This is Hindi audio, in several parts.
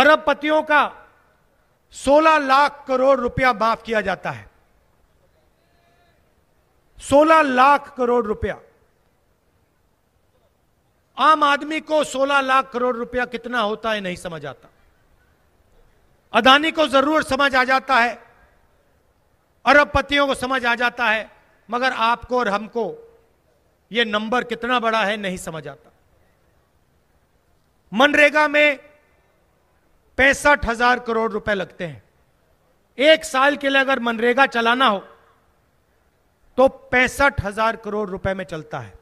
अरबपतियों का 16 लाख करोड़ रुपया माफ किया जाता है 16 लाख करोड़ रुपया आम आदमी को 16 लाख करोड़ रुपया कितना होता है नहीं समझ आता अदानी को जरूर समझ आ जाता है अरबपतियों को समझ आ जाता है मगर आपको और हमको यह नंबर कितना बड़ा है नहीं समझ आता मनरेगा में पैंसठ हजार करोड़ रुपए लगते हैं एक साल के लिए अगर मनरेगा चलाना हो तो पैंसठ हजार करोड़ रुपए में चलता है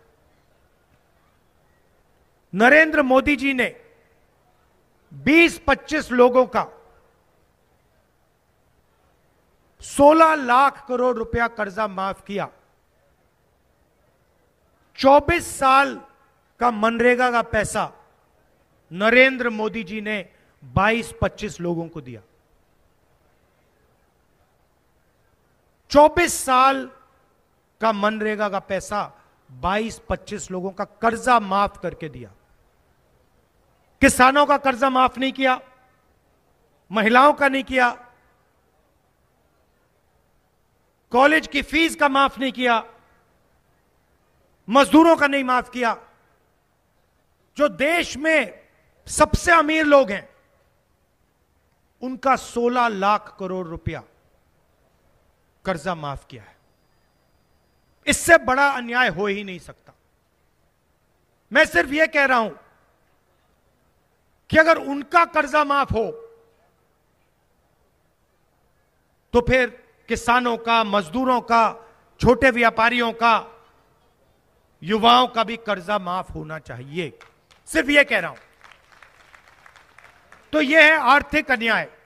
नरेंद्र मोदी जी ने 20-25 लोगों का 16 लाख करोड़ रुपया कर्जा माफ किया 24 साल का मनरेगा का पैसा नरेंद्र मोदी जी ने 22-25 लोगों को दिया 24 साल का मनरेगा का पैसा 22-25 लोगों का कर्जा माफ करके दिया किसानों का कर्जा माफ नहीं किया महिलाओं का नहीं किया कॉलेज की फीस का माफ नहीं किया मजदूरों का नहीं माफ किया जो देश में सबसे अमीर लोग हैं उनका 16 लाख करोड़ रुपया कर्जा माफ किया है इससे बड़ा अन्याय हो ही नहीं सकता मैं सिर्फ यह कह रहा हूं कि अगर उनका कर्जा माफ हो तो फिर किसानों का मजदूरों का छोटे व्यापारियों का युवाओं का भी कर्जा माफ होना चाहिए सिर्फ यह कह रहा हूं तो यह है आर्थिक अन्याय